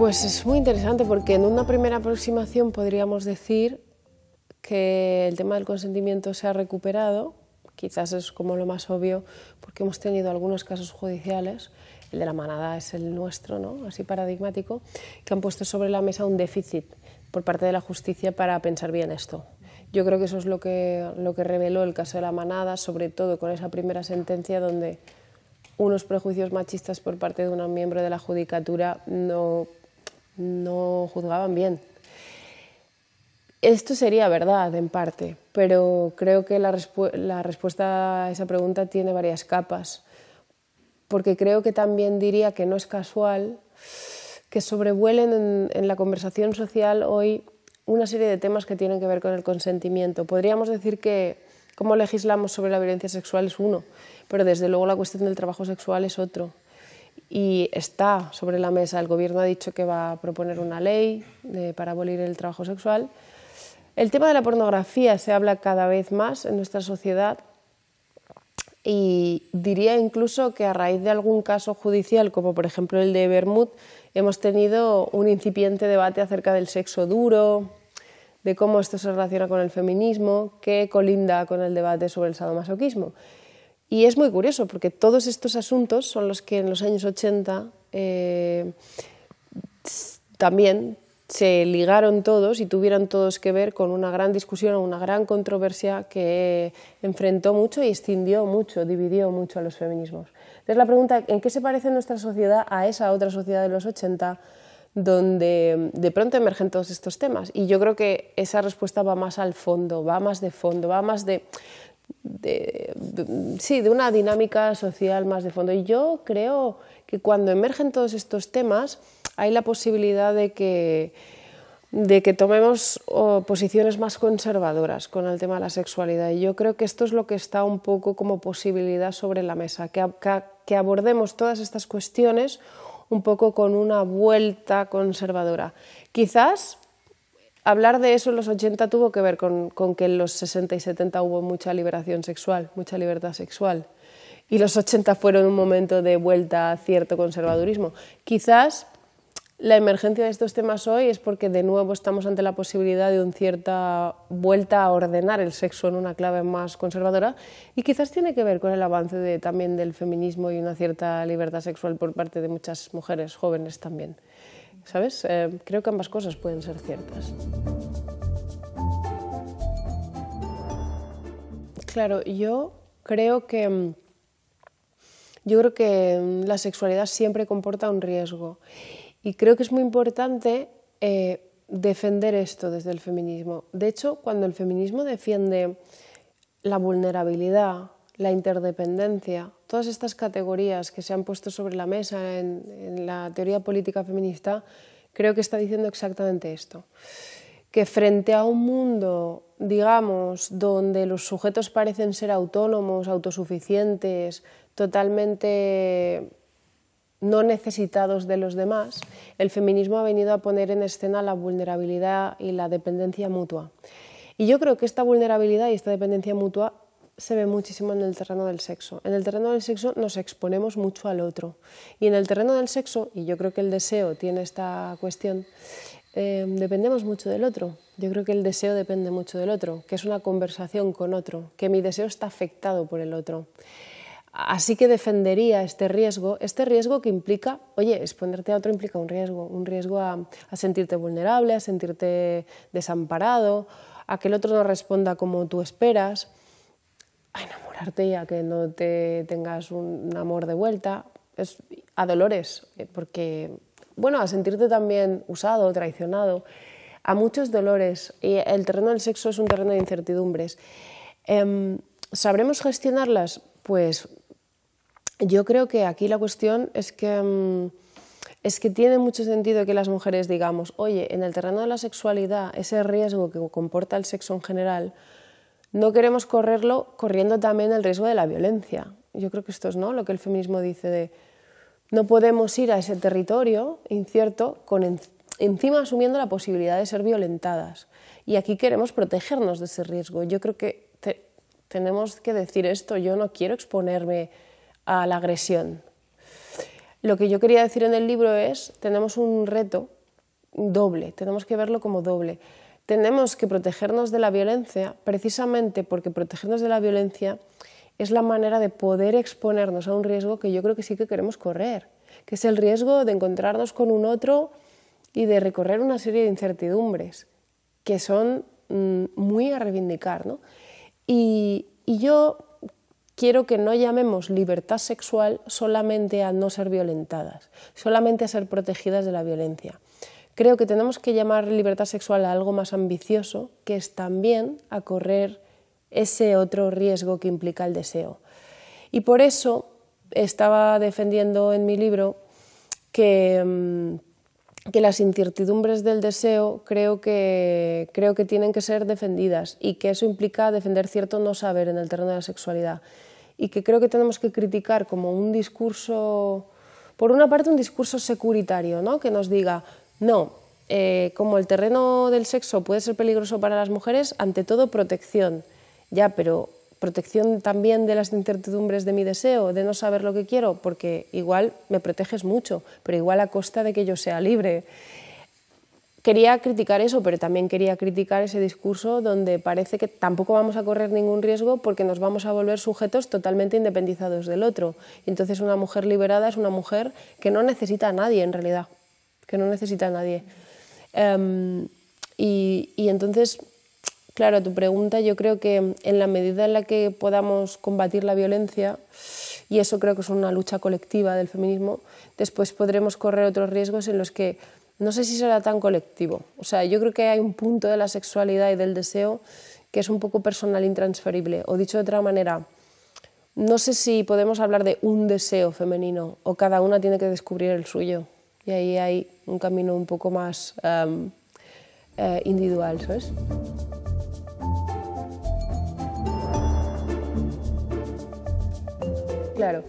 Pues es muy interesante porque en una primera aproximación podríamos decir que el tema del consentimiento se ha recuperado, quizás es como lo más obvio porque hemos tenido algunos casos judiciales, el de la manada es el nuestro, ¿no? así paradigmático, que han puesto sobre la mesa un déficit por parte de la justicia para pensar bien esto. Yo creo que eso es lo que, lo que reveló el caso de la manada, sobre todo con esa primera sentencia donde unos prejuicios machistas por parte de un miembro de la judicatura no no juzgaban bien. Esto sería verdad en parte, pero creo que la, respuesta a esa pregunta tiene varias capas, porque creo que también diría que no es casual que sobrevuelen en la conversación social hoy una serie de temas que tienen que ver con el consentimiento. Podríamos decir que cómo legislamos sobre la violencia sexual es uno, pero desde luego la cuestión del trabajo sexual es otro y está sobre la mesa. El gobierno ha dicho que va a proponer una ley para abolir el trabajo sexual. El tema de la pornografía se habla cada vez más en nuestra sociedad y diría incluso que a raíz de algún caso judicial, como por ejemplo el de Bermud, hemos tenido un incipiente debate acerca del sexo duro, de cómo esto se relaciona con el feminismo, que colinda con el debate sobre el sadomasoquismo. Y es muy curioso porque todos estos asuntos son los que en los años 80 eh, también se ligaron todos y tuvieron todos que ver con una gran discusión una gran controversia que enfrentó mucho y escindió mucho, dividió mucho a los feminismos. Entonces la pregunta, ¿en qué se parece nuestra sociedad a esa otra sociedad de los 80 donde de pronto emergen todos estos temas? Y yo creo que esa respuesta va más al fondo, va más de fondo, va más de de, sí, de una dinámica social más de fondo. Y yo creo que cuando emergen todos estos temas hay la posibilidad de que, de que tomemos posiciones más conservadoras con el tema de la sexualidad. Y yo creo que esto es lo que está un poco como posibilidad sobre la mesa, que, que abordemos todas estas cuestiones un poco con una vuelta conservadora. Quizás hablar de eso en los 80 tuvo que ver con, que en los 60 y 70 hubo mucha liberación sexual, mucha libertad sexual. Y los 80 fueron un momento de vuelta a cierto conservadurismo. Quizás la emergencia de estos temas hoy es porque de nuevo estamos ante la posibilidad de una cierta vuelta a ordenar el sexo en una clave más conservadora y quizás tiene que ver con el avance también del feminismo y una cierta libertad sexual por parte de muchas mujeres jóvenes también. ¿Sabes? Eh, creo que ambas cosas pueden ser ciertas. Claro, yo creo que mm, yo creo que mm, la sexualidad siempre comporta un riesgo y creo que es muy importante eh, defender esto desde el feminismo. De hecho, cuando el feminismo defiende la vulnerabilidad, la interdependencia, todas estas categorías que se han puesto sobre la mesa en, la teoría política feminista, creo que está diciendo exactamente esto. Que frente a un mundo, digamos, donde los sujetos parecen ser autónomos, autosuficientes, totalmente no necesitados de los demás, el feminismo ha venido a poner en escena la vulnerabilidad y la dependencia mutua. Y yo creo que esta vulnerabilidad y esta dependencia mutua se ve muchísimo en el terreno del sexo. En el terreno del sexo nos exponemos mucho al otro. Y en el terreno del sexo, y yo creo que el deseo tiene esta cuestión, eh, dependemos mucho del otro. Yo creo que el deseo depende mucho del otro, que es una conversación con otro, que mi deseo está afectado por el otro. Así que defendería este riesgo, este riesgo que implica, oye, exponerte a otro implica un riesgo, un riesgo a sentirte vulnerable, a sentirte desamparado, a que el otro no responda como tú esperas, a enamorarte y a que no te tengas un amor de vuelta, es a dolores, eh, porque, bueno, a sentirte también usado, traicionado, a muchos dolores. Y el terreno del sexo es un terreno de incertidumbres. Em, ¿Sabremos gestionarlas? Pues yo creo que aquí la cuestión es que, em, es que tiene mucho sentido que las mujeres digamos, oye, en el terreno de la sexualidad, ese riesgo que comporta el sexo en general, no queremos correrlo corriendo también el riesgo de la violencia. Yo creo que esto es ¿no? lo que el feminismo dice de no podemos ir a ese territorio incierto encima asumiendo la posibilidad de ser violentadas. Y aquí queremos protegernos de ese riesgo. Yo creo que tenemos que decir esto, yo no quiero exponerme a la agresión. Lo que yo quería decir en el libro es, tenemos un reto doble, tenemos que verlo como doble tenemos que protegernos de la violencia precisamente porque protegernos de la violencia es la manera de poder exponernos a un riesgo que yo creo que sí que queremos correr, que es el riesgo de encontrarnos con un otro y de recorrer una serie de incertidumbres que son mm, muy a reivindicar. y yo quiero que no llamemos libertad sexual solamente a no ser violentadas, solamente a ser protegidas de la violencia. Creo que tenemos que llamar libertad sexual a algo más ambicioso, que es también a correr ese otro riesgo que implica el deseo. Y por eso estaba defendiendo en mi libro mm, que, las incertidumbres del deseo creo que, creo que tienen que ser defendidas y que eso implica defender cierto no saber en el terreno de la sexualidad. Y que creo que tenemos que criticar como un discurso, por una parte un discurso securitario, que nos diga, no, eh, como el terreno del sexo puede ser peligroso para las mujeres, ante todo protección, ya, pero protección también de las incertidumbres de mi deseo, de no saber lo que quiero, porque igual me proteges mucho, pero igual a costa de que yo sea libre. Quería criticar eso, pero también quería criticar ese discurso donde parece que tampoco vamos a correr ningún riesgo porque nos vamos a volver sujetos totalmente independizados del otro. Entonces una mujer liberada es una mujer que no necesita a nadie en realidad que no necesita a nadie. Em, y, entonces, claro, tu pregunta, yo creo que en la medida en la que podamos combatir la violencia, y eso creo que es una lucha colectiva del feminismo, después podremos correr otros riesgos en los que no sé si será tan colectivo. O sea, yo creo que hay un punto de la sexualidad y del deseo que es un poco personal intransferible. O dicho de otra manera, no sé si podemos hablar de un deseo femenino o cada una tiene que descubrir el suyo y ahí hay un camino un poco más em, eh, individual, ¿sabes? Claro,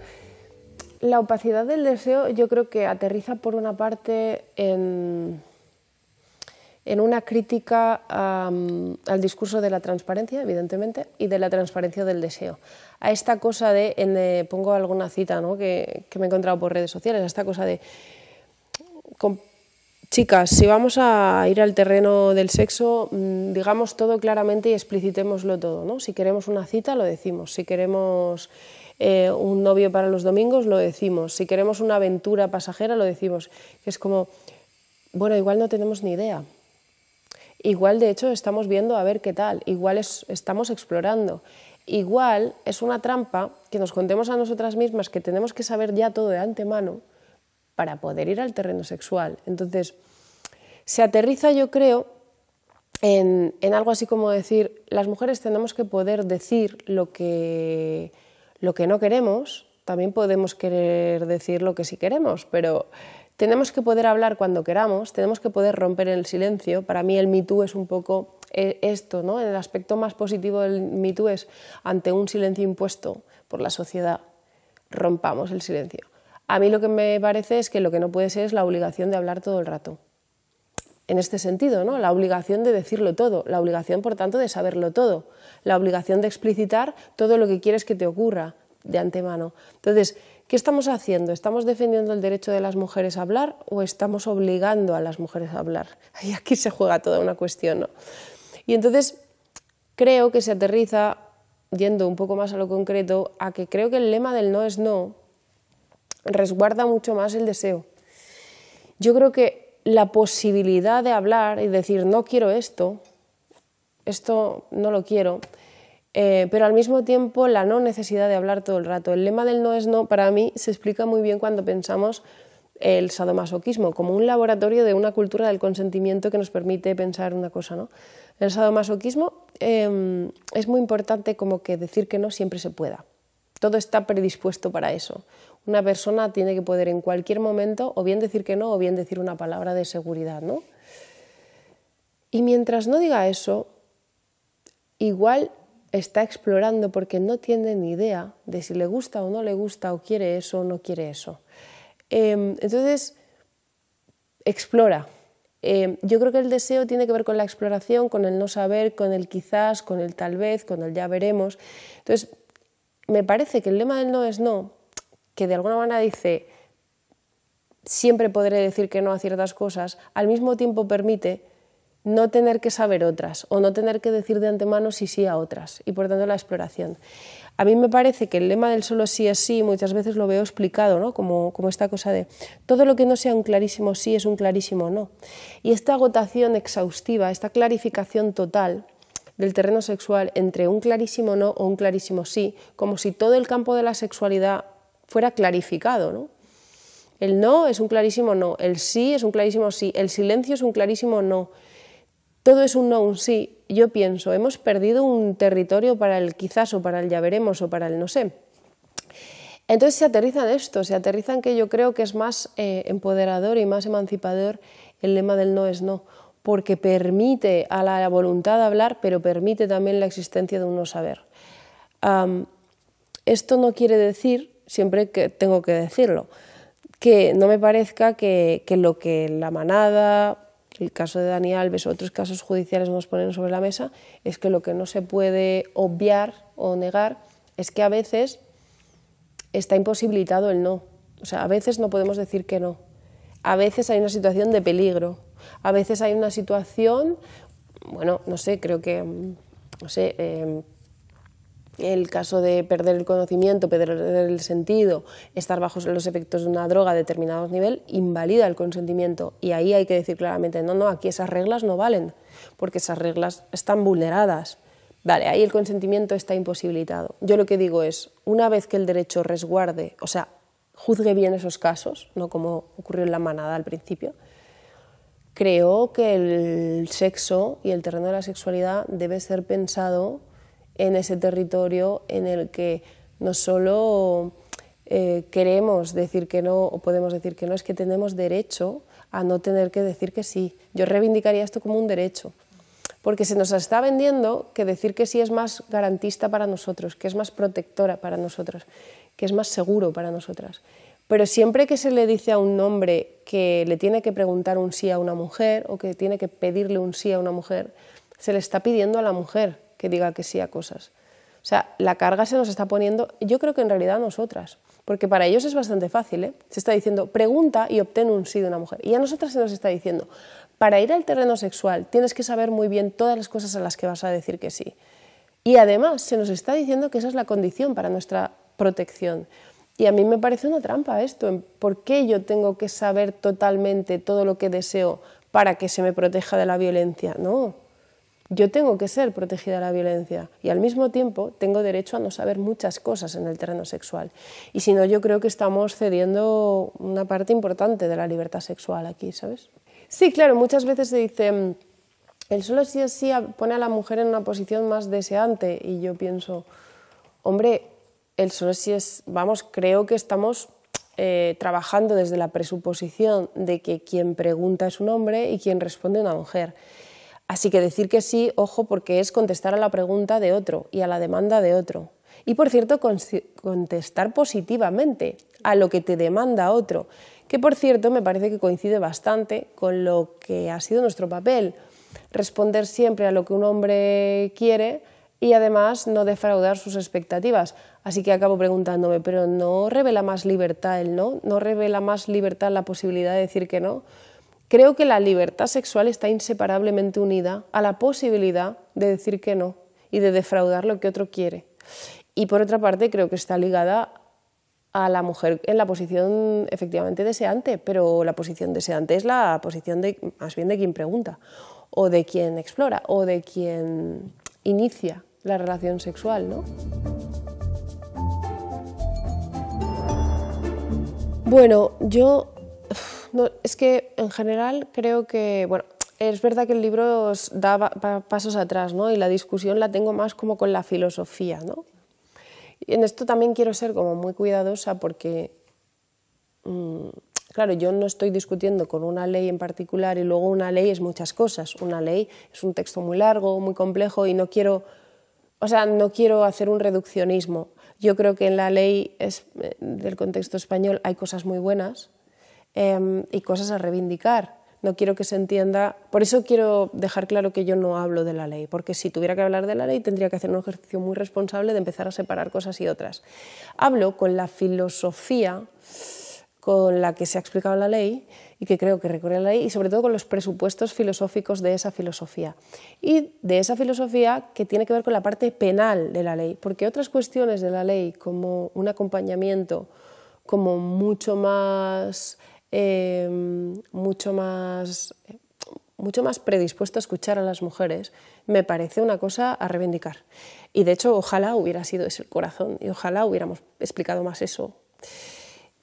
la opacidad del deseo yo creo que aterriza por una parte en, en una crítica al discurso de la transparencia, evidentemente, y de la transparencia del deseo. A esta cosa de, eh, pongo alguna cita que me he encontrado por redes sociales, a esta cosa de Chicas, si vamos a ir al terreno del sexo, mm, digamos todo claramente y explicitémoslo todo. ¿no? Si queremos una cita, lo decimos. Si queremos eh, un novio para los domingos, lo decimos. Si queremos una aventura pasajera, lo decimos. Es como, bueno, igual no tenemos ni idea. Igual, de hecho, estamos viendo a ver qué tal. Igual estamos explorando. Igual es una trampa que nos contemos a nosotras mismas que tenemos que saber ya todo de antemano para poder ir al terreno sexual. Entonces, se aterriza, yo creo, en, algo así como decir, las mujeres tenemos que poder decir lo que, lo que no queremos, también podemos querer decir lo que sí queremos, pero tenemos que poder hablar cuando queramos, tenemos que poder romper el silencio. Para mí el Me es un poco eh, esto, ¿no? El aspecto más positivo del Me es ante un silencio impuesto por la sociedad, rompamos el silencio. A mí lo que me parece es que lo que no puede ser es la obligación de hablar todo el rato. En este sentido, ¿no? la obligación de decirlo todo, la obligación, por tanto, de saberlo todo, la obligación de explicitar todo lo que quieres que te ocurra de antemano. Entonces, ¿qué estamos haciendo? ¿Estamos defendiendo el derecho de las mujeres a hablar o estamos obligando a las mujeres a hablar? aquí se juega toda una cuestión. Y entonces, creo que se aterriza, yendo un poco más a lo concreto, a que creo que el lema del no es no resguarda mucho más el deseo. Yo creo que la posibilidad de hablar y decir no quiero esto, esto no lo quiero, eh, pero al mismo tiempo la no necesidad de hablar todo el rato. El lema del no es no para mí se explica muy bien cuando pensamos el sadomasoquismo como un laboratorio de una cultura del consentimiento que nos permite pensar una cosa. ¿no? El sadomasoquismo em, es muy importante como que decir que no siempre se pueda. Todo está predispuesto para eso una persona tiene que poder en cualquier momento o bien decir que no o bien decir una palabra de seguridad, ¿no? Y mientras no diga eso, igual está explorando porque no tiene ni idea de si le gusta o no le gusta o quiere eso o no quiere eso. Em, entonces, explora. Em, yo creo que el deseo tiene que ver con la exploración, con el no saber, con el quizás, con el tal vez, con el ya veremos. Entonces, me parece que el lema del no es no, que de alguna manera dice, siempre podré decir que no a ciertas cosas, al mismo tiempo permite no tener que saber otras o no tener que decir de antemano sí sí a otras y por tanto la exploración. A mí me parece que el lema del solo sí es sí muchas veces lo veo explicado, ¿no? como, como esta cosa de todo lo que no sea un clarísimo sí es un clarísimo no. Y esta agotación exhaustiva, esta clarificación total del terreno sexual entre un clarísimo no o un clarísimo sí, como si todo el campo de la sexualidad fuera clarificado. ¿no? El no es un clarísimo no, el sí es un clarísimo sí, el silencio es un clarísimo no. Todo es un no, un sí. Yo pienso, hemos perdido un territorio para el quizás o para el ya veremos o para el no sé. Entonces se aterriza en esto, se aterriza en que yo creo que es más eh, empoderador y más emancipador el lema del no es no, porque permite a la voluntad de hablar, pero permite también la existencia de un no saber. esto no quiere decir siempre que tengo que decirlo, que no me parezca que, lo que la manada, el caso de Dani Alves o otros casos judiciales nos ponen sobre la mesa, es que lo que no se puede obviar o negar es que a veces está imposibilitado el no. O sea, a veces no podemos decir que no. A veces hay una situación de peligro. A veces hay una situación, bueno, no sé, creo que, mm, no sé, em, el caso de perder el conocimiento, perder el sentido, estar bajo los efectos de una droga a determinados nivel, invalida el consentimiento. Y ahí hay que decir claramente, no, no, aquí esas reglas no valen, porque esas reglas están vulneradas. Vale, ahí el consentimiento está imposibilitado. Yo lo que digo es, una vez que el derecho resguarde, o sea, juzgue bien esos casos, no como ocurrió en la manada al principio, creo que el sexo y el terreno de la sexualidad debe ser pensado en ese territorio en el que no solo eh, queremos decir que no o podemos decir que no, es que tenemos derecho a no tener que decir que sí. Yo reivindicaría esto como un derecho, porque se nos está vendiendo que decir que sí es más garantista para nosotros, que es más protectora para nosotros, que es más seguro para nosotras. Pero siempre que se le dice a un hombre que le tiene que preguntar un sí a una mujer o que tiene que pedirle un sí a una mujer, se le está pidiendo a la mujer que diga que sí a cosas. O sea, la carga se nos está poniendo, yo creo que en realidad a nosotras, porque para ellos es bastante fácil, ¿eh? se está diciendo pregunta y obtén un sí de una mujer. Y a nosotras se nos está diciendo, para ir al terreno sexual tienes que saber muy bien todas las cosas a las que vas a decir que sí. Y además se nos está diciendo que esa es la condición para nuestra protección. Y a mí me parece una trampa esto, ¿por qué yo tengo que saber totalmente todo lo que deseo para que se me proteja de la violencia? No, yo tengo que ser protegida de la violencia y al mismo tiempo tengo derecho a no saber muchas cosas en el terreno sexual. Y si no, yo creo que estamos cediendo una parte importante de la libertad sexual aquí, ¿sabes? Sí, claro, muchas veces se dice, mm, el solo sí es sí pone a la mujer en una posición más deseante y yo pienso, hombre, el solo sí es, vamos, creo que estamos eh, trabajando desde la presuposición de que quien pregunta es un hombre y quien responde una mujer. Así que decir que sí, ojo, porque es contestar a la pregunta de otro y a la demanda de otro. Y por cierto, contestar positivamente a lo que te demanda otro, que por cierto me parece que coincide bastante con lo que ha sido nuestro papel, responder siempre a lo que un hombre quiere y además no defraudar sus expectativas. Así que acabo preguntándome, pero ¿no revela más libertad el no? ¿No revela más libertad la posibilidad de decir que no? Creo que la libertad sexual está inseparablemente unida a la posibilidad de decir que no y de defraudar lo que otro quiere. Y por otra parte, creo que está ligada a la mujer en la posición efectivamente deseante, pero la posición deseante es la posición de, más bien de quien pregunta, o de quien explora, o de quien inicia la relación sexual, ¿no? Bueno, yo es que en general creo que, bueno, es verdad que el libro da pasos atrás, ¿no? Y la discusión la tengo más como con la filosofía, ¿no? Y en esto también quiero ser como muy cuidadosa porque, mm, claro, yo no estoy discutiendo con una ley en particular y luego una ley es muchas cosas. Una ley es un texto muy largo, muy complejo y no quiero, o sea, no quiero hacer un reduccionismo. Yo creo que en la ley es, eh, del contexto español hay cosas muy buenas, Em, y cosas a reivindicar. No quiero que se entienda, por eso quiero dejar claro que yo no hablo de la ley, porque si tuviera que hablar de la ley tendría que hacer un ejercicio muy responsable de empezar a separar cosas y otras. Hablo con la filosofía con la que se ha explicado la ley y que creo que recorre la ley y sobre todo con los presupuestos filosóficos de esa filosofía y de esa filosofía que tiene que ver con la parte penal de la ley, porque otras cuestiones de la ley como un acompañamiento como mucho más Em, mucho, más, mucho más predispuesto a escuchar a las mujeres, me parece una cosa a reivindicar. Y de hecho, ojalá hubiera sido ese el corazón y ojalá hubiéramos explicado más eso.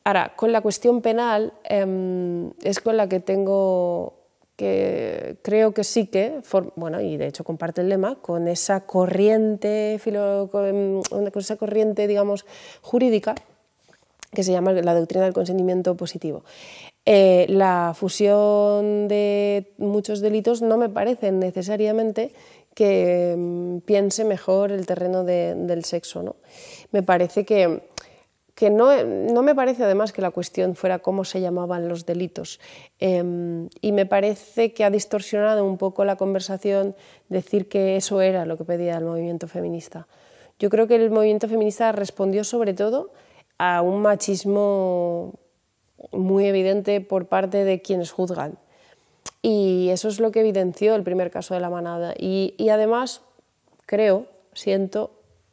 Ahora, con la cuestión penal em, es con la que tengo que creo que sí que, bueno, y de hecho comparte el lema, con esa corriente, filo, con esa corriente, digamos, jurídica que se llama la doctrina del consentimiento positivo. Eh, la fusión de muchos delitos no me parece necesariamente que mm, piense mejor el terreno del sexo. ¿no? Me parece que, no, me parece además que la cuestión fuera cómo se llamaban los delitos. Em, y me parece que ha distorsionado un poco la conversación decir que eso era lo que pedía el movimiento feminista. Yo creo que el movimiento feminista respondió sobre todo a un machismo muy evidente por parte de quienes juzgan. Y eso es lo que evidenció el primer caso de la manada. Y, además, creo, siento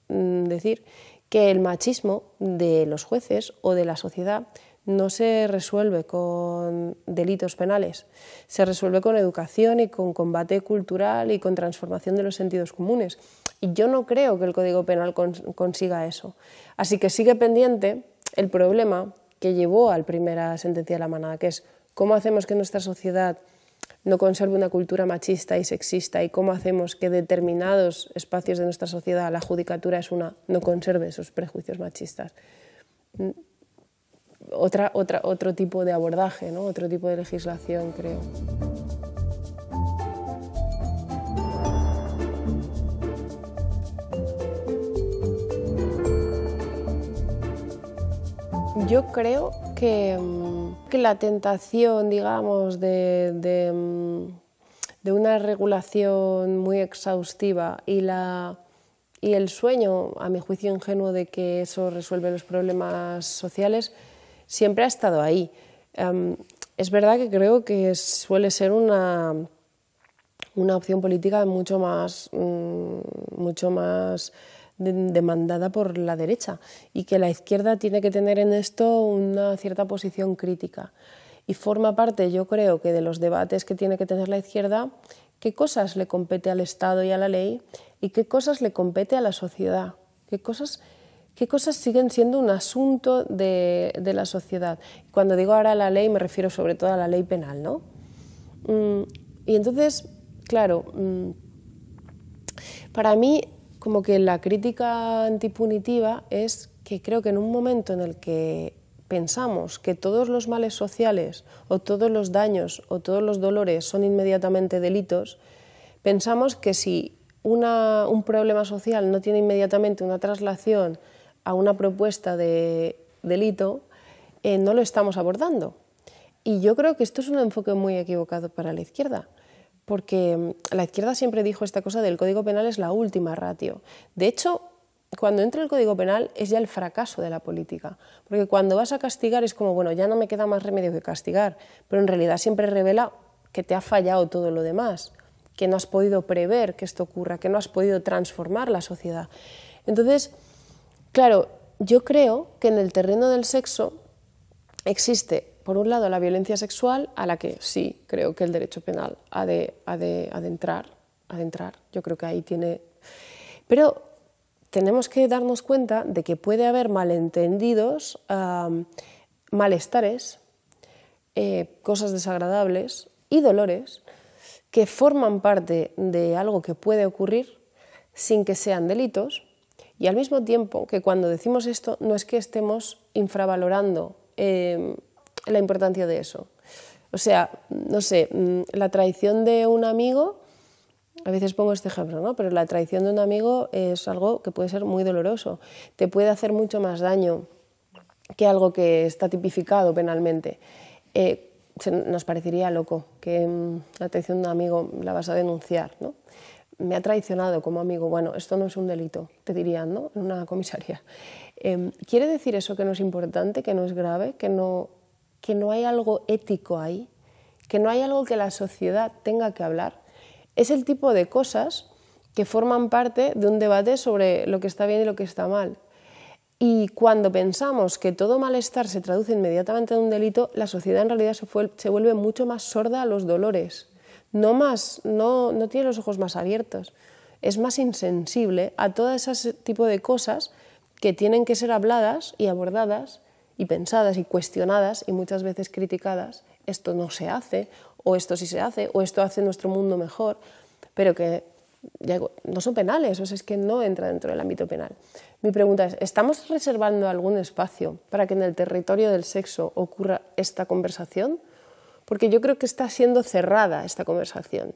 mm, decir, que el machismo de los jueces o de la sociedad no se resuelve con delitos penales, se resuelve con educación y con combate cultural y con transformación de los sentidos comunes. Y yo no creo que el Código Penal consiga eso. Así que sigue pendiente el problema que llevó a la primera sentencia de la manada, que es cómo hacemos que nuestra sociedad no conserve una cultura machista y sexista y cómo hacemos que determinados espacios de nuestra sociedad, la judicatura es una, no conserve esos prejuicios machistas. Mm, otra, otro tipo de abordaje, ¿no? otro tipo de legislación, creo. Yo creo mm, que, la tentación, digamos, de, mm, una regulación muy exhaustiva y, el sueño, a mi juicio ingenuo, de que eso resuelve los problemas sociales, siempre ha estado ahí. Em, es verdad que creo que suele ser una, opción política mucho más, mm, mucho más demandada por la derecha y que la izquierda tiene que tener en esto una cierta posición crítica. Y forma parte, yo creo, que de los debates que tiene que tener la izquierda, qué cosas le compete al Estado y a la ley y qué cosas le compete a la sociedad, qué cosas, qué cosas siguen siendo un asunto de, la sociedad. Cuando digo ahora la ley me refiero sobre todo a la ley penal, ¿no? Mm, y entonces, claro, mm, para mí como que la crítica antipunitiva es que creo que en un momento en el que pensamos que todos los males sociales o todos los daños o todos los dolores son inmediatamente delitos, pensamos que si un problema social no tiene inmediatamente una traslación a una propuesta de delito, eh, no lo estamos abordando. Y yo creo que esto es un enfoque muy equivocado para la izquierda porque mm, la izquierda siempre dijo esta cosa del Código Penal es la última ratio. De hecho, cuando entra el Código Penal es ya el fracaso de la política, porque cuando vas a castigar es como, bueno, ya no me queda más remedio que castigar, pero en realidad siempre revela que te ha fallado todo lo demás, que no has podido prever que esto ocurra, que no has podido transformar la sociedad. Entonces, claro, yo creo que en el terreno del sexo existe por un lado, la violencia sexual, a la que sí creo que el derecho penal ha de, adentrar. de, Yo creo que ahí tiene... Pero tenemos que darnos cuenta de que puede haber malentendidos, malestares, eh, cosas desagradables y dolores que forman parte de algo que puede ocurrir sin que sean delitos y al mismo tiempo que cuando decimos esto no es que estemos infravalorando em, la importancia de eso. O sea, no sé, mm, la traición de un amigo, a veces pongo este ejemplo, ¿no? Pero la traición de un amigo es algo que puede ser muy doloroso, te puede hacer mucho más daño que algo que está tipificado penalmente. Eh, nos parecería loco que mm, la traición de un amigo la vas a denunciar, ¿no? Me ha traicionado como amigo, bueno, esto no es un delito, te dirían, ¿no? En una comisaría. Em, ¿Quiere decir eso que no es importante, que no es grave, que no que no hay algo ético ahí, que no hay algo que la sociedad tenga que hablar, es el tipo de cosas que forman parte de un debate sobre lo que está bien y lo que está mal. Y cuando pensamos que todo malestar se traduce inmediatamente en un delito, la sociedad en realidad se, vuelve mucho más sorda a los dolores, no, más, no, no tiene los ojos más abiertos, es más insensible a todo ese tipo de cosas que tienen que ser habladas y abordadas y pensadas y cuestionadas y muchas veces criticadas, esto no se hace, o esto sí se hace, o esto hace nuestro mundo mejor, pero que no son penales, o sea, es que no entra dentro del ámbito penal. Mi pregunta es, ¿estamos reservando algún espacio para que en el territorio del sexo ocurra esta conversación? Porque yo creo que está siendo cerrada esta conversación.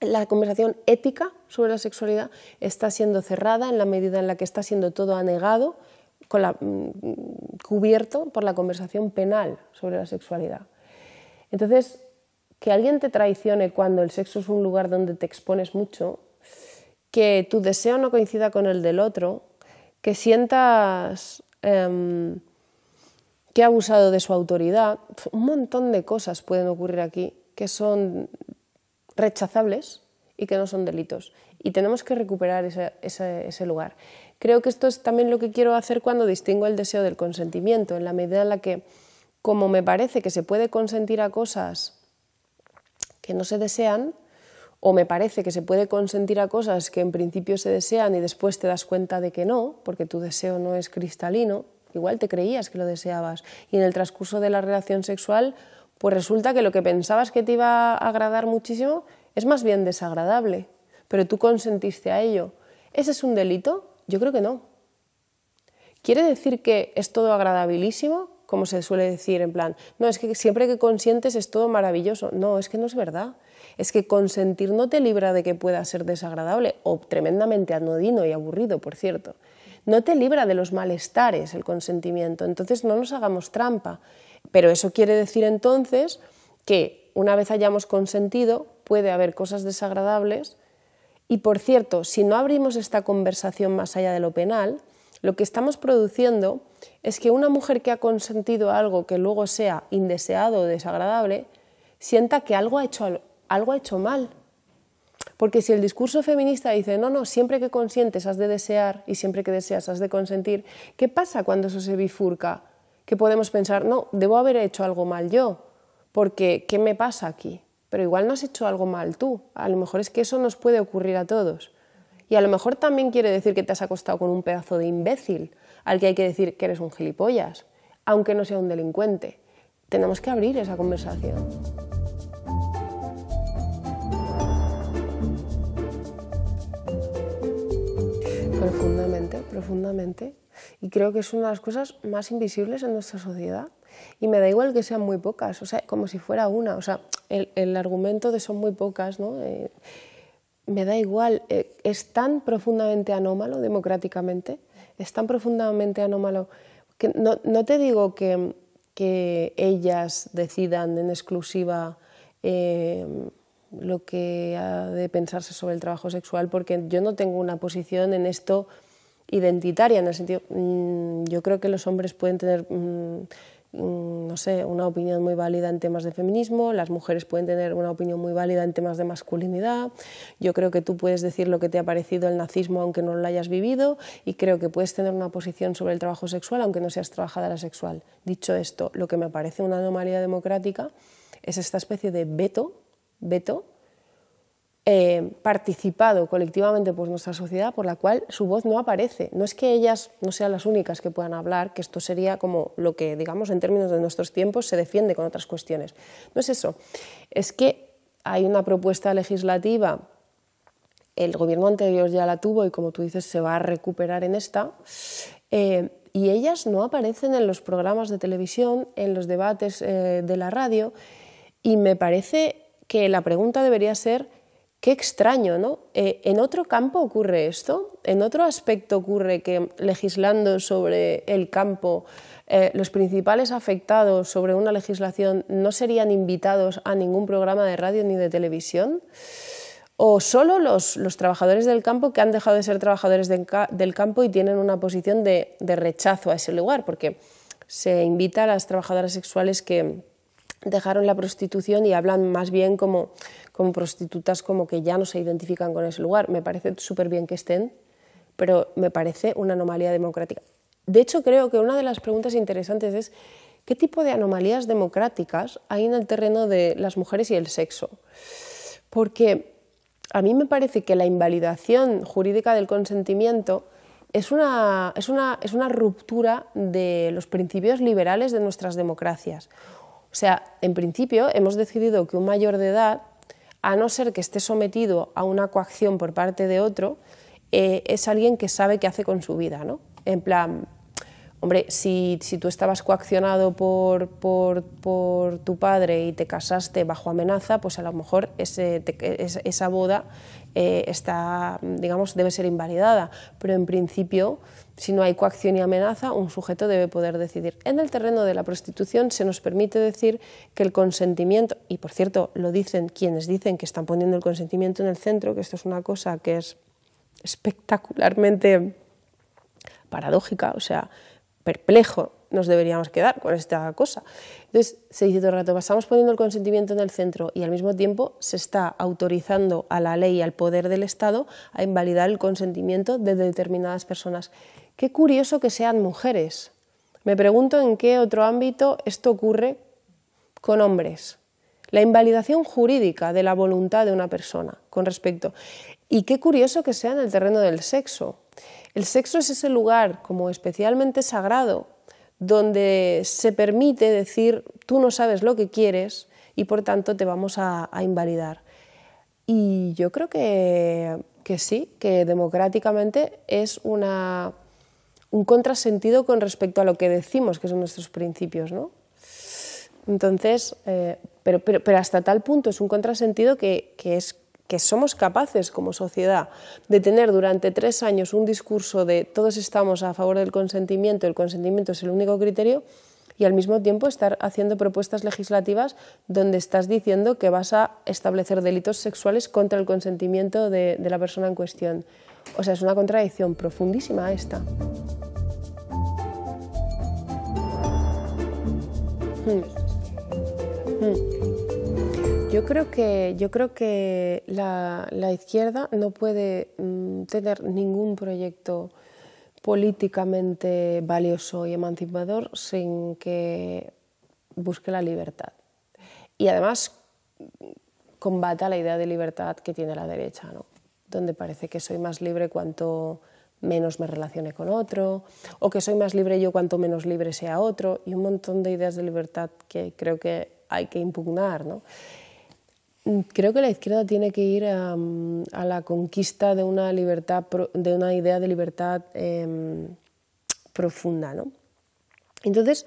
La conversación ética sobre la sexualidad está siendo cerrada en la medida en la que está siendo todo anegado la, mm, cubierto por la conversación penal sobre la sexualidad. Entonces, que alguien te traicione cuando el sexo es un lugar donde te expones mucho, que tu deseo no coincida con el del otro, que sientas em, que ha abusado de su autoridad, un montón de cosas pueden ocurrir aquí que son rechazables y que no son delitos. Y tenemos que recuperar ese lugar. Creo que esto es también lo que quiero hacer cuando distingo el deseo del consentimiento, en la medida en la que, como me parece que se puede consentir a cosas que no se desean, o me parece que se puede consentir a cosas que en principio se desean y después te das cuenta de que no, porque tu deseo no es cristalino, igual te creías que lo deseabas y en el transcurso de la relación sexual pues resulta que lo que pensabas que te iba a agradar muchísimo es más bien desagradable, pero tú consentiste a ello. ¿Ese es un delito? Yo creo que no. ¿Quiere decir que es todo agradabilísimo? Como se suele decir en plan, no, es que siempre que consientes es todo maravilloso. No, es que no es verdad. Es que consentir no te libra de que pueda ser desagradable o tremendamente anodino y aburrido, por cierto. No te libra de los malestares el consentimiento. Entonces no nos hagamos trampa. Pero eso quiere decir entonces que una vez hayamos consentido, puede haber cosas desagradables y por cierto, si no abrimos esta conversación más allá de lo penal, lo que estamos produciendo es que una mujer que ha consentido algo que luego sea indeseado o desagradable, sienta que algo ha hecho, mal. Porque si el discurso feminista dice, no, no, siempre que consientes has de desear y siempre que deseas has de consentir, ¿qué pasa cuando eso se bifurca? Que podemos pensar, no, debo haber hecho algo mal yo, porque ¿qué me pasa aquí? pero igual no has hecho algo mal tú. A lo mejor es que eso nos puede ocurrir a todos. Y a lo mejor también quiere decir que te has acostado con un pedazo de imbécil, al que hay que decir que eres un gilipollas, aunque no sea un delincuente. Tenemos que abrir esa conversación. Profundamente, profundamente. Y creo que es una de las cosas más invisibles en nuestra sociedad. Y me da igual que sean muy pocas, o sea, como si fuera una. O sea, el, argumento de son muy pocas, ¿no? Eh, me da igual, eh, es tan profundamente anómalo democráticamente, es tan profundamente anómalo que no, te digo que, ellas decidan en exclusiva eh, lo que ha de pensarse sobre el trabajo sexual, porque yo no tengo una posición en esto identitaria, en el sentido, mm, yo creo que los hombres pueden tener, mm, mm, no sé, una opinión muy válida en temas de feminismo, las mujeres pueden tener una opinión muy válida en temas de masculinidad, yo creo que tú puedes decir lo que te ha parecido el nazismo aunque no lo hayas vivido y creo que puedes tener una posición sobre el trabajo sexual aunque no seas la sexual. Dicho esto, lo que me parece una anomalía democrática es esta especie de veto, veto eh, participado colectivamente por nuestra sociedad por la cual su voz no aparece. No es que ellas no sean las únicas que puedan hablar, que esto sería como lo que, digamos, en términos de nuestros tiempos se defiende con otras cuestiones. No es eso. Es que hay una propuesta legislativa, el gobierno anterior ya la tuvo y como tú dices se va a recuperar en esta, eh, y ellas no aparecen en los programas de televisión, en los debates eh, de la radio, y me parece que la pregunta debería ser Qué extraño, ¿no? Eh, ¿En otro campo ocurre esto? ¿En otro aspecto ocurre que legislando sobre el campo eh, los principales afectados sobre una legislación no serían invitados a ningún programa de radio ni de televisión? ¿O solo los, trabajadores del campo que han dejado de ser trabajadores del campo y tienen una posición de, de rechazo a ese lugar? Porque se invita a las trabajadoras sexuales que dejaron la prostitución y hablan más bien como, prostitutas, como que ya no se identifican con ese lugar. Me parece súper bien que estén, pero me parece una anomalía democrática. De hecho, creo que una de las preguntas interesantes es qué tipo de anomalías democráticas hay en el terreno de las mujeres y el sexo. Porque a mí me parece que la invalidación jurídica del consentimiento es una ruptura de los principios liberales de nuestras democracias. O sea, en principio hemos decidido que un mayor de edad, a no ser que esté sometido a una coacción por parte de otro, eh, es alguien que sabe qué hace con su vida, ¿no? En plan, hombre, si, tú estabas coaccionado por, por, por, tu padre y te casaste bajo amenaza, pues a lo mejor esa boda eh, está, digamos, debe ser invalidada, pero en principio, si no hay coacción y amenaza, un sujeto debe poder decidir. En el terreno de la prostitución se nos permite decir que el consentimiento, y por cierto, lo dicen quienes dicen que están poniendo el consentimiento en el centro, que esto es una cosa que es espectacularmente paradójica, o sea, perplejo nos deberíamos quedar con esta cosa. Entonces, se dice todo el rato, estamos poniendo el consentimiento en el centro y al mismo tiempo se está autorizando a la ley, y al poder del Estado, a invalidar el consentimiento de determinadas personas. Qué curioso que sean mujeres. Me pregunto en qué otro ámbito esto ocurre con hombres. La invalidación jurídica de la voluntad de una persona con respecto. Y qué curioso que sea en el terreno del sexo. El sexo es ese lugar como especialmente sagrado donde se permite decir, tú no sabes lo que quieres y por tanto te vamos a, invalidar. Y yo creo que, sí, que democráticamente es una, un contrasentido con respecto a lo que decimos que son nuestros principios, ¿no? Entonces, eh, pero, pero, hasta tal punto es un contrasentido que, que es que somos capaces como sociedad de tener durante tres años un discurso de todos estamos a favor del consentimiento, el consentimiento es el único criterio, y al mismo tiempo estar haciendo propuestas legislativas donde estás diciendo que vas a establecer delitos sexuales contra el consentimiento de, la persona en cuestión. O sea, es una contradicción profundísima esta. Hmm. Hmm. Yo creo que, yo creo que la, izquierda no puede mm, tener ningún proyecto políticamente valioso y emancipador sin que busque la libertad. Y además mm, combata la idea de libertad que tiene la derecha, ¿no? donde parece que soy más libre cuanto menos me relacione con otro, o que soy más libre yo cuanto menos libre sea otro, y un montón de ideas de libertad que creo que hay que impugnar. ¿no? Creo que la izquierda tiene que ir a, mm, la conquista de una libertad, de una idea de libertad em, profunda, ¿no? Entonces,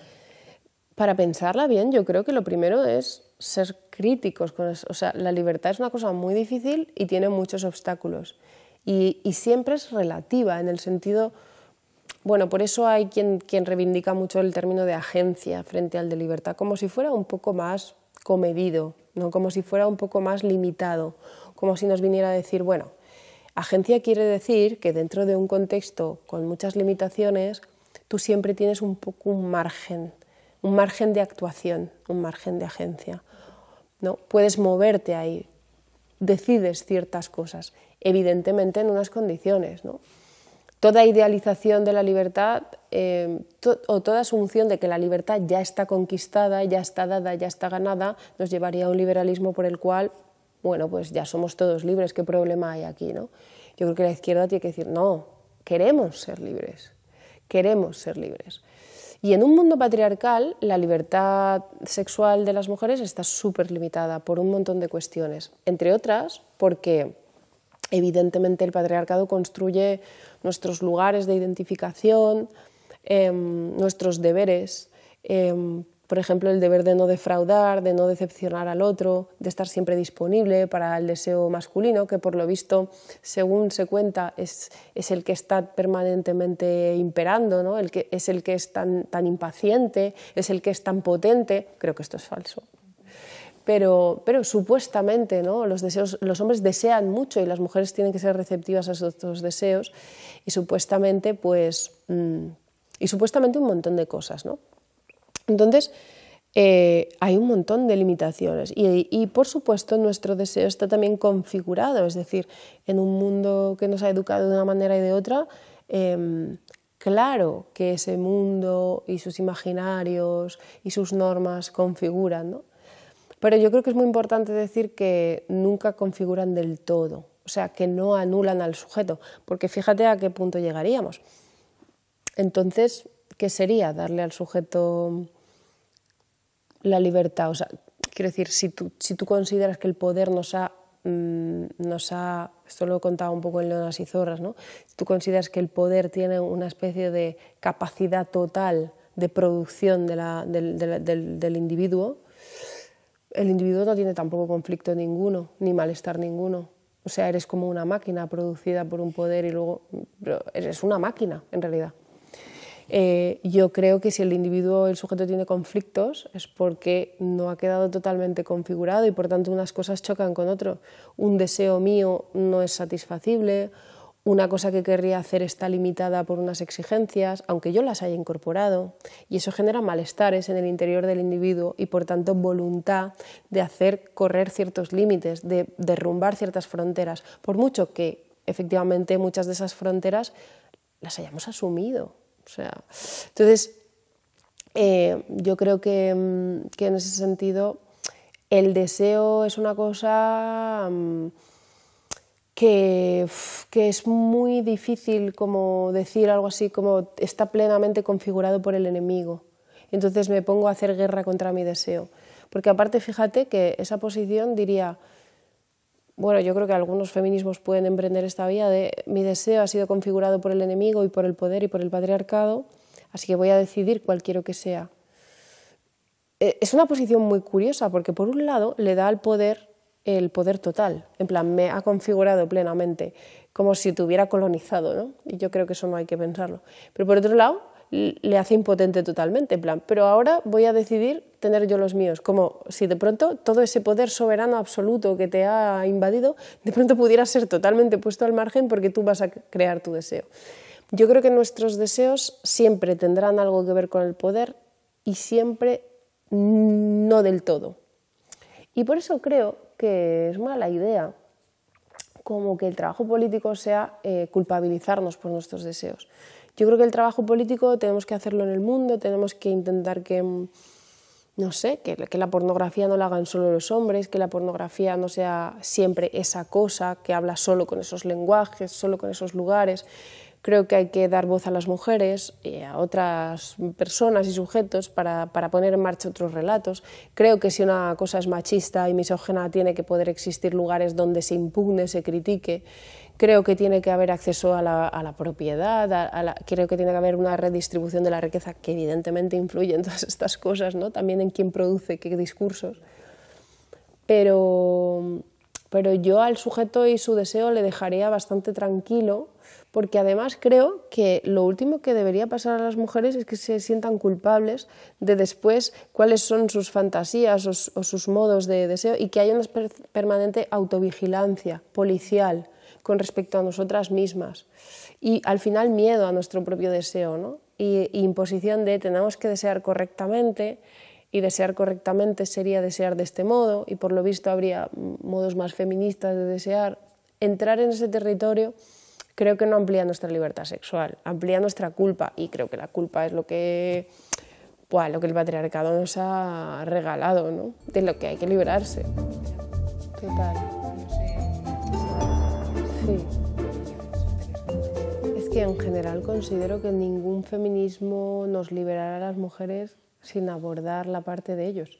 para pensarla bien, yo creo que lo primero es ser críticos con O sea, la libertad es una cosa muy difícil y tiene muchos obstáculos. Y, y siempre es relativa, en el sentido, bueno, por eso hay quien, quien reivindica mucho el término de agencia frente al de libertad, como si fuera un poco más comedido, ¿no? como si fuera un poco más limitado, como si nos viniera a decir, bueno, agencia quiere decir que dentro de un contexto con muchas limitaciones, tú siempre tienes un poco un margen, un margen de actuación, un margen de agencia. ¿no? Puedes moverte ahí, decides ciertas cosas, evidentemente en unas condiciones. ¿no? Toda idealización de la libertad eh, o toda asunción de que la libertad ya está conquistada, ya está dada, ya está ganada, nos llevaría a un liberalismo por el cual, bueno, pues ya somos todos libres, ¿qué problema hay aquí? ¿no? Yo creo que la izquierda tiene que decir, no, queremos ser libres, queremos ser libres. Y en un mundo patriarcal, la libertad sexual de las mujeres está súper limitada por un montón de cuestiones, entre otras porque Evidentemente el patriarcado construye nuestros lugares de identificación, em, nuestros deberes, em, por ejemplo, el deber de no defraudar, de no decepcionar al otro, de estar siempre disponible para el deseo masculino, que por lo visto, según se cuenta, es, el que está permanentemente imperando, el que, es el que es tan impaciente, es el que es tan potente. Creo que esto es falso pero, supuestamente ¿no? los, hombres desean mucho y las mujeres tienen que ser receptivas a esos deseos y supuestamente pues mm, y supuestamente un montón de cosas ¿no? entonces eh, hay un montón de limitaciones y, por supuesto nuestro deseo está también configurado es decir en un mundo que nos ha educado de una manera y de otra em, claro que ese mundo y sus imaginarios y sus normas configuran ¿no? Pero yo creo que es muy importante decir que nunca configuran del todo, o sea, que no anulan al sujeto, porque fíjate a qué punto llegaríamos. Entonces, ¿qué sería darle al sujeto la libertad? O sea, quiero decir, si tú, consideras que el poder nos ha, mm, nos ha, esto lo he contado un poco en Leonas y Zorras, ¿no? Si tú consideras que el poder tiene una especie de capacidad total de producción del individuo, el individuo no tiene tampoco conflicto ninguno, ni malestar ninguno. O sea, eres como una máquina producida por un poder y luego eres una máquina en realidad. Eh, yo creo que si el individuo, el sujeto tiene conflictos es porque no ha quedado totalmente configurado y por tanto unas cosas chocan con otro. Un deseo mío no es satisfacible una cosa que querría hacer está limitada por unas exigencias, aunque yo las haya incorporado, y eso genera malestares en el interior del individuo y por tanto voluntad de hacer correr ciertos límites, de derrumbar ciertas fronteras, por mucho que efectivamente muchas de esas fronteras las hayamos asumido. O sea, entonces, eh, yo creo mm, que, en ese sentido el deseo es una cosa... Mm, que, es muy difícil como decir algo así como está plenamente configurado por el enemigo. Entonces me pongo a hacer guerra contra mi deseo. Porque aparte, fíjate que esa posición diría, bueno, yo creo que algunos feminismos pueden emprender esta vía de mi deseo ha sido configurado por el enemigo y por el poder y por el patriarcado, así que voy a decidir cual quiero que sea. E, es una posición muy curiosa porque por un lado le da al poder el poder total, en plan, me ha configurado plenamente, como si te hubiera colonizado, ¿no? Y yo creo que eso no hay que pensarlo. Pero por otro lado, le hace impotente totalmente, en plan, pero ahora voy a decidir tener yo los míos, como si de pronto todo ese poder soberano absoluto que te ha invadido, de pronto pudiera ser totalmente puesto al margen porque tú vas a crear tu deseo. Yo creo que nuestros deseos siempre tendrán algo que ver con el poder y siempre no del todo. Y por eso creo que es mala idea como que el trabajo político sea eh, culpabilizarnos por nuestros deseos. Yo creo que el trabajo político tenemos que hacerlo en el mundo, tenemos que intentar que, mm, no sé, que, que, la pornografía no la hagan solo los hombres, que la pornografía no sea siempre esa cosa que habla solo con esos lenguajes, solo con esos lugares, Creo que hay que dar voz a las mujeres y a otras personas y sujetos para, para, poner en marcha otros relatos. Creo que si una cosa es machista y misógena, tiene que poder existir lugares donde se impugne, se critique. Creo que tiene que haber acceso a la, a la propiedad, a la, creo que tiene que haber una redistribución de la riqueza que evidentemente influye en todas estas cosas, ¿no? también en quién produce qué discursos. Pero, pero yo al sujeto y su deseo le dejaría bastante tranquilo porque además creo que lo último que debería pasar a las mujeres es que se sientan culpables de después cuáles son sus fantasías o, sus modos de deseo y que haya una permanente autovigilancia policial con respecto a nosotras mismas y al final miedo a nuestro propio deseo ¿no? y, imposición de tenemos que desear correctamente y desear correctamente sería desear de este modo y por lo visto habría modos más feministas de desear entrar en ese territorio creo que no amplía nuestra libertad sexual, amplía nuestra culpa y creo que la culpa es lo que, lo que el patriarcado nos ha regalado, ¿no? de lo que hay que liberarse. Total. Sí. Es que en general considero que ningún feminismo nos liberará a las mujeres sin abordar la parte de ellos,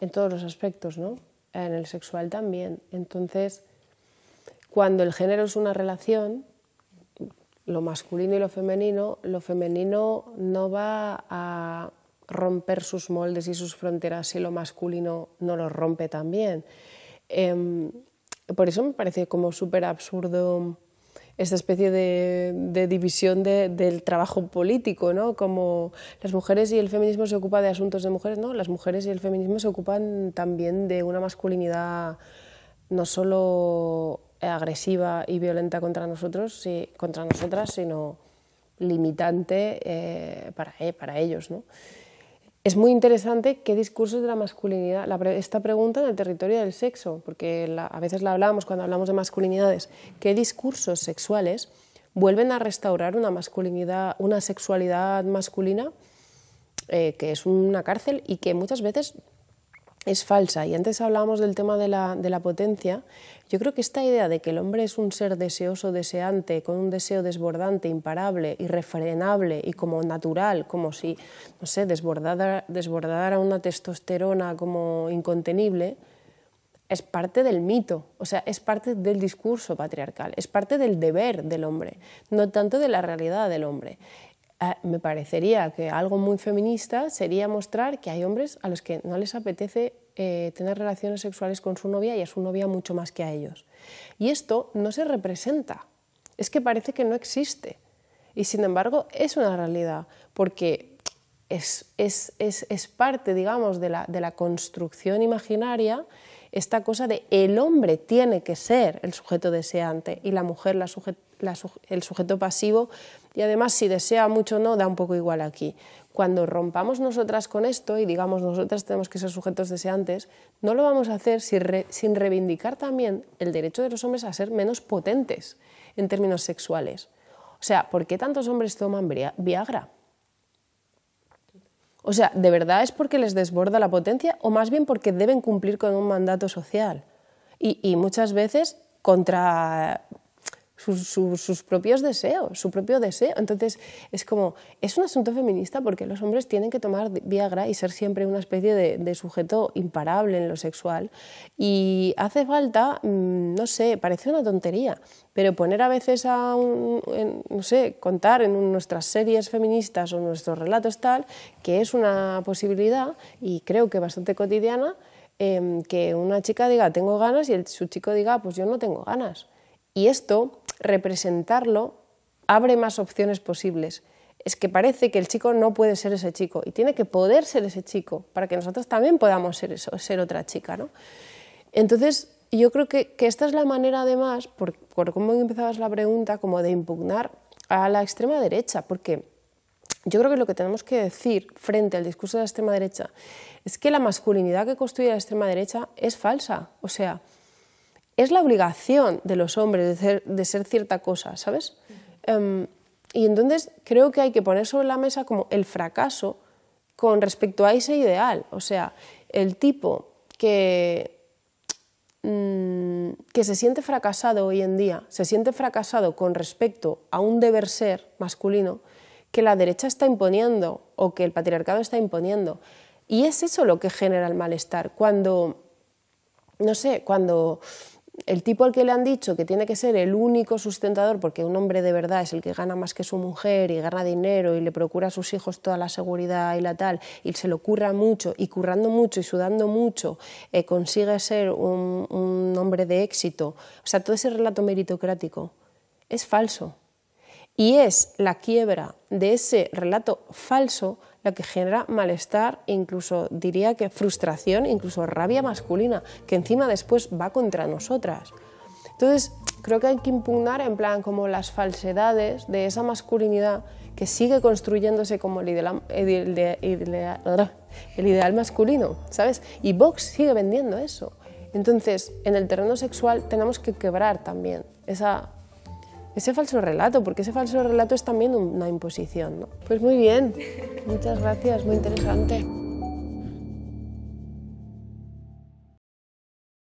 en todos los aspectos, ¿no? En el sexual también. Entonces, cuando el género es una relación, lo masculino y lo femenino, lo femenino no va a romper sus moldes y sus fronteras si lo masculino no lo rompe también. Em, por eso me parece como súper absurdo esta especie de, división del trabajo político, Como las mujeres y el feminismo se ocupan de asuntos de mujeres, ¿no? Las mujeres y el feminismo se ocupan también de una masculinidad no solo eh, agresiva y violenta contra nosotros, contra nosotras, sino limitante eh, eh, para, ellos. Es muy interesante qué discursos de la masculinidad, esta pregunta en el territorio del sexo, porque a veces la hablamos cuando hablamos de masculinidades, qué discursos sexuales vuelven a restaurar una masculinidad, una sexualidad masculina que es una cárcel y que muchas veces es falsa. Y antes hablábamos del tema de la, potencia. Yo creo que esta idea de que el hombre es un ser deseoso, deseante, con un deseo desbordante, imparable, irrefrenable y como natural, como si, no sé, desbordara, desbordara una testosterona como incontenible, es parte del mito, o sea, es parte del discurso patriarcal, es parte del deber del hombre, no tanto de la realidad del hombre. Ah, me parecería que algo muy feminista sería mostrar que hay hombres a los que no les apetece eh, tener relaciones sexuales con su novia y a su novia mucho más que a ellos. Y esto no se representa, es que parece que no existe. Y sin embargo es una realidad, porque es, parte, digamos, de la, construcción imaginaria esta cosa de el hombre tiene que ser el sujeto deseante y la mujer la, sujeto el sujeto pasivo y además si desea mucho no, da un poco igual aquí. Cuando rompamos nosotras con esto y digamos nosotras tenemos que ser sujetos deseantes, no lo vamos a hacer sin, reivindicar también el derecho de los hombres a ser menos potentes en términos sexuales. O sea, ¿por qué tantos hombres toman Viagra? O sea, ¿de verdad es porque les desborda la potencia o más bien porque deben cumplir con un mandato social? Y, y muchas veces contra sus, propios deseos, su propio deseo. Entonces, es como, es un asunto feminista porque los hombres tienen que tomar Viagra y ser siempre una especie de, sujeto imparable en lo sexual. Y hace falta, mm, no sé, parece una tontería, pero poner a veces a no sé, contar en nuestras series feministas o nuestros relatos tal, que es una posibilidad y creo que bastante cotidiana, em, que una chica diga tengo ganas y su chico diga pues yo no tengo ganas. Y esto representarlo abre más opciones posibles. Es que parece que el chico no puede ser ese chico y tiene que poder ser ese chico para que nosotros también podamos ser eso, ser otra chica. ¿no? Entonces, yo creo que, esta es la manera, además, por, por cómo empezabas la pregunta, como de impugnar a la extrema derecha, porque yo creo que lo que tenemos que decir frente al discurso de la extrema derecha es que la masculinidad que construye la extrema derecha es falsa. O sea, es la obligación de los hombres de ser, cierta cosa, ¿sabes? Em, y entonces creo que hay que poner sobre la mesa como el fracaso con respecto a ese ideal, o sea, el tipo que, mm, que se siente fracasado hoy en día, se siente fracasado con respecto a un deber ser masculino que la derecha está imponiendo o que el patriarcado está imponiendo. Y es eso lo que genera el malestar, cuando, no sé, cuando el tipo al que le han dicho que tiene que ser el único sustentador, porque un hombre de verdad es el que gana más que su mujer y gana dinero y le procura a sus hijos toda la seguridad y la tal, y se lo curra mucho, y currando mucho y sudando mucho, eh, consigue ser un, un hombre de éxito. O sea, todo ese relato meritocrático es falso. Y es la quiebra de ese relato falso lo que genera malestar, incluso diría que frustración, incluso rabia masculina, que encima después va contra nosotras. Entonces, creo que hay que impugnar en plan como las falsedades de esa masculinidad que sigue construyéndose como el ideal, el ah, ideal masculino, ¿sabes? Y Vox sigue vendiendo eso. Entonces, en el terreno sexual tenemos que quebrar también esa ese falso relato, porque ese falso relato es también una imposición. ¿no? Pues muy bien, muchas gracias, muy interesante.